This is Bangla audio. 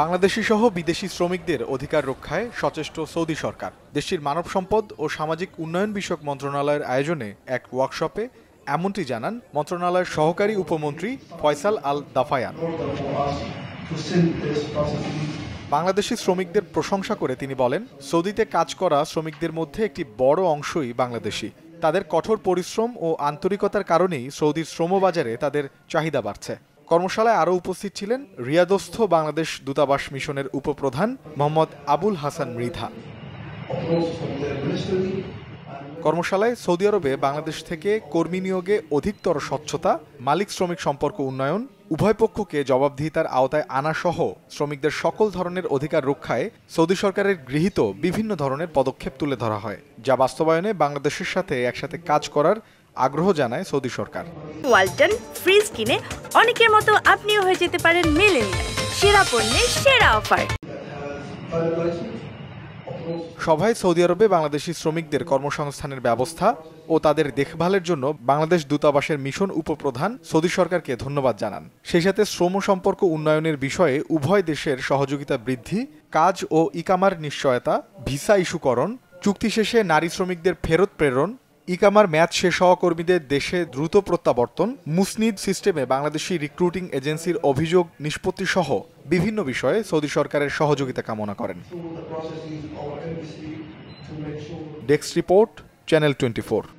বাংলাদেশি সহ বিদেশি শ্রমিকদের অধিকার রক্ষায় সচেষ্ট সৌদি সরকার দেশটির মানব সম্পদ ও সামাজিক উন্নয়ন বিষয়ক মন্ত্রণালয়ের আয়োজনে এক ওয়ার্কশপে এমনটি জানান মন্ত্রণালয়ের সহকারী উপমন্ত্রী ফয়সাল আল দাফায়ান বাংলাদেশি শ্রমিকদের প্রশংসা করে তিনি বলেন সৌদিতে কাজ করা শ্রমিকদের মধ্যে একটি বড় অংশই বাংলাদেশি তাদের কঠোর পরিশ্রম ও আন্তরিকতার কারণেই সৌদির শ্রমবাজারে তাদের চাহিদা বাড়ছে কর্মশালায় আরও উপস্থিত ছিলেন রিয়াদস্থ বাংলাদেশ দূতাবাস মিশনের উপপ্রধান মোহাম্মদ আবুল হাসান মৃধা কর্মশালায় সৌদি আরবে বাংলাদেশ থেকে কর্মী নিয়োগে অধিকতর স্বচ্ছতা মালিক শ্রমিক সম্পর্ক উন্নয়ন উভয় পক্ষকে জবাবদিহিতার আওতায় আনা সহ শ্রমিকদের সকল ধরনের অধিকার রক্ষায় সৌদি সরকারের গৃহীত বিভিন্ন ধরনের পদক্ষেপ তুলে ধরা হয় যা বাস্তবায়নে বাংলাদেশের সাথে একসাথে কাজ করার আগ্রহ জানায় সৌদি সরকার ওয়ালটন ফ্রিজ কিনে অনেকের মতো আপনিও হয়ে যেতে পারেন মেলেনিয়া সেরা পণ্যের সেরা অফার সভায় সৌদি আরবে বাংলাদেশি শ্রমিকদের কর্মসংস্থানের ব্যবস্থা ও তাদের দেখভালের জন্য বাংলাদেশ দূতাবাসের মিশন উপপ্রধান সৌদি সরকারকে ধন্যবাদ জানান সেই সাথে শ্রম সম্পর্ক উন্নয়নের বিষয়ে উভয় দেশের সহযোগিতা বৃদ্ধি কাজ ও ইকামার নিশ্চয়তা ভিসা ইস্যুকরণ চুক্তি শেষে নারী শ্রমিকদের ফেরত প্রেরণ ইকামার ম্যাচ শেষ হওয়া কর্মীদের দেশে দ্রুত প্রত্যাবর্তন মুসনিদ সিস্টেমে বাংলাদেশি রিক্রুটিং এজেন্সির অভিযোগ নিষ্পত্তি সহ বিভিন্ন বিষয়ে সৌদি সরকারের সহযোগিতা কামনা করেন ডেস্ক রিপোর্ট চ্যানেল টোয়েন্টি